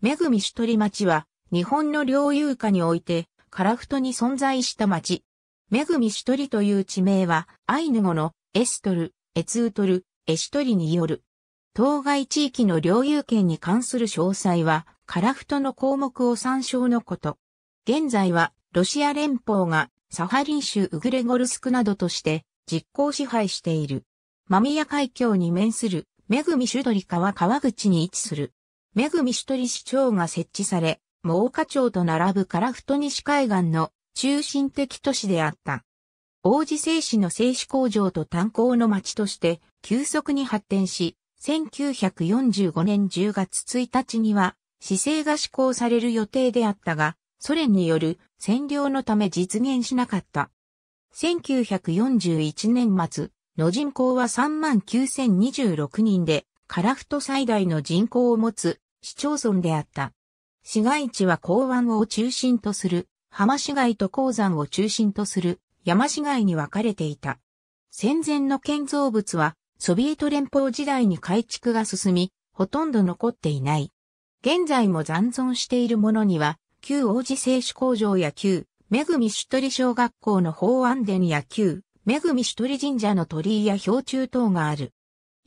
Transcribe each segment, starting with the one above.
めぐみしとり町は、日本の領有下において、カラフトに存在した町。めぐみしとりという地名は、アイヌ語のエストル、エツートル、エシトリによる。当該地域の領有権に関する詳細は、カラフトの項目を参照のこと。現在は、ロシア連邦がサハリン州ウグレゴルスクなどとして実効支配している。マミヤ海峡に面するメグミシュドリカは川口に位置する。めぐみしトリ市長が設置され、毛岡町と並ぶフ太西海岸の中心的都市であった。王子製紙の製紙工場と炭鉱の町として急速に発展し、1945年10月1日には、市政が施行される予定であったが、ソ連による占領のため実現しなかった。1941年末の人口は39,026人で、カラフト最大の人口を持つ市町村であった。市街地は港湾を中心とする、浜市街と鉱山を中心とする山市街に分かれていた。戦前の建造物はソビエト連邦時代に改築が進み、ほとんど残っていない。現在も残存しているものには、旧王子製紙工場や旧、めぐみしとり小学校の法安殿や旧、めぐみしとり神社の鳥居や標柱等がある。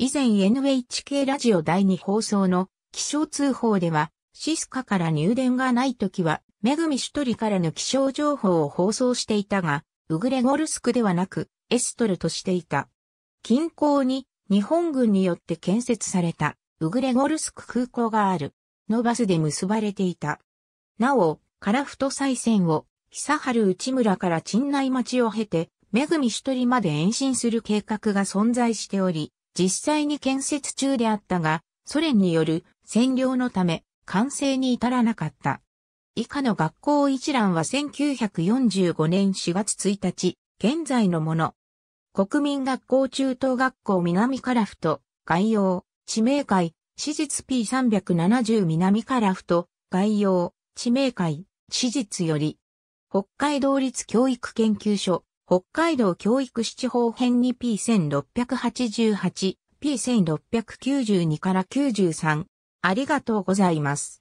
以前 NHK ラジオ第2放送の気象通報では、シスカから入電がない時は、メグミシュトリからの気象情報を放送していたが、ウグレゴルスクではなく、エストルとしていた。近郊に日本軍によって建設されたウグレゴルスク空港があるのバスで結ばれていた。なお、カラフト再線を久春内村から賃内町を経て、めぐみ一人まで延伸する計画が存在しており、実際に建設中であったが、ソ連による占領のため完成に至らなかった。以下の学校一覧は1945年4月1日、現在のもの。国民学校中等学校南カラフト、概要、地名会、史実 P370 南カラフト、概要、地名会、史実より、北海道立教育研究所、北海道教育七法編に P1688、P1692 から93。ありがとうございます。